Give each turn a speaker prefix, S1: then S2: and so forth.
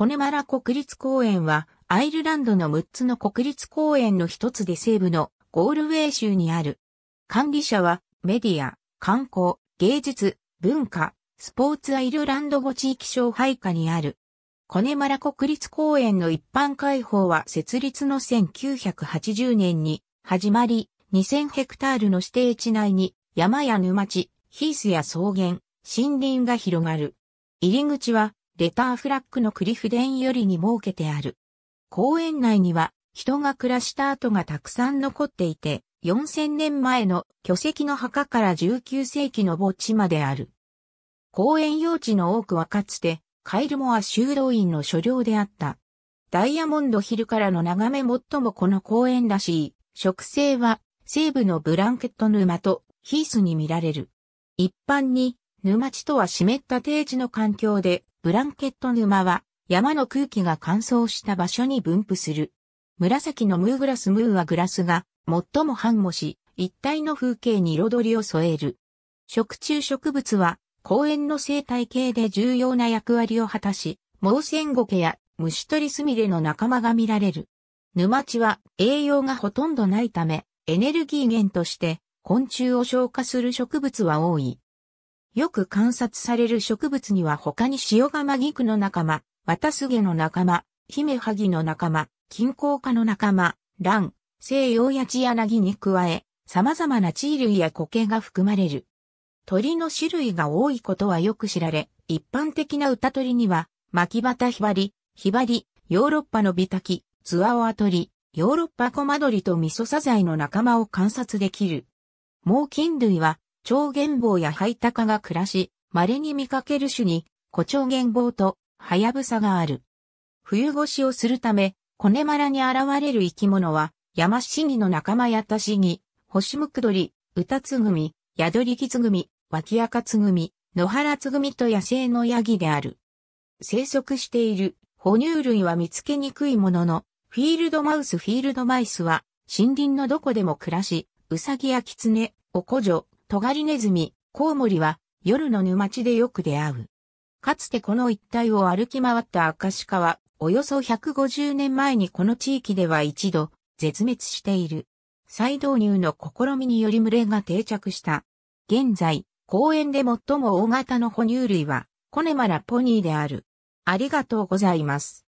S1: コネマラ国立公園は、アイルランドの6つの国立公園の一つで西部のゴールウェイ州にある。管理者は、メディア、観光、芸術、文化、スポーツアイルランド語地域省配下にある。コネマラ国立公園の一般開放は設立の1980年に始まり、2000ヘクタールの指定地内に山や沼地、ヒースや草原、森林が広がる。入り口はレターフラッグのクリフデンよりに設けてある。公園内には人が暮らした跡がたくさん残っていて、4000年前の巨石の墓から19世紀の墓地まである。公園用地の多くはかつて、カイルモア修道院の所領であった。ダイヤモンドヒルからの眺め最もこの公園らしい、植生は西部のブランケット沼とヒースに見られる。一般に、沼地とは湿った低地の環境でブランケット沼は山の空気が乾燥した場所に分布する。紫のムーグラスムーはグラスが最も繁茂し、一体の風景に彩りを添える。食虫植物は公園の生態系で重要な役割を果たし、猛線ゴケや虫取りすみれの仲間が見られる。沼地は栄養がほとんどないため、エネルギー源として昆虫を消化する植物は多い。よく観察される植物には他に塩釜菊の仲間、綿すげの仲間、姫はぎの仲間、金鉱科の仲間、蘭、西洋やチギに加え、様々な地類や苔が含まれる。鳥の種類が多いことはよく知られ、一般的な歌鳥には、巻き旗ひばり、ひばり、ヨーロッパのビタキ、ツアオアトリ、ヨーロッパコマドリとミソサザイの仲間を観察できる。猛禽類は超原棒やハイタカが暮らし、稀に見かける種に、古超原棒と、ハヤブサがある。冬越しをするため、コネマラに現れる生き物は、ヤマシギの仲間やタシギ、ホシムクドリ、ウタツグミ、ヤドリキツグミ、ワキアカツグミ、ノハラツグミと野生のヤギである。生息している哺乳類は見つけにくいものの、フィールドマウスフィールドマイスは森林のどこでも暮らし、ウサギやキツネ、オコジョ、トガリネズミ、コウモリは夜の沼地でよく出会う。かつてこの一帯を歩き回ったアカシカは、およそ150年前にこの地域では一度、絶滅している。再導入の試みにより群れが定着した。現在、公園で最も大型の哺乳類は、コネマラポニーである。ありがとうございます。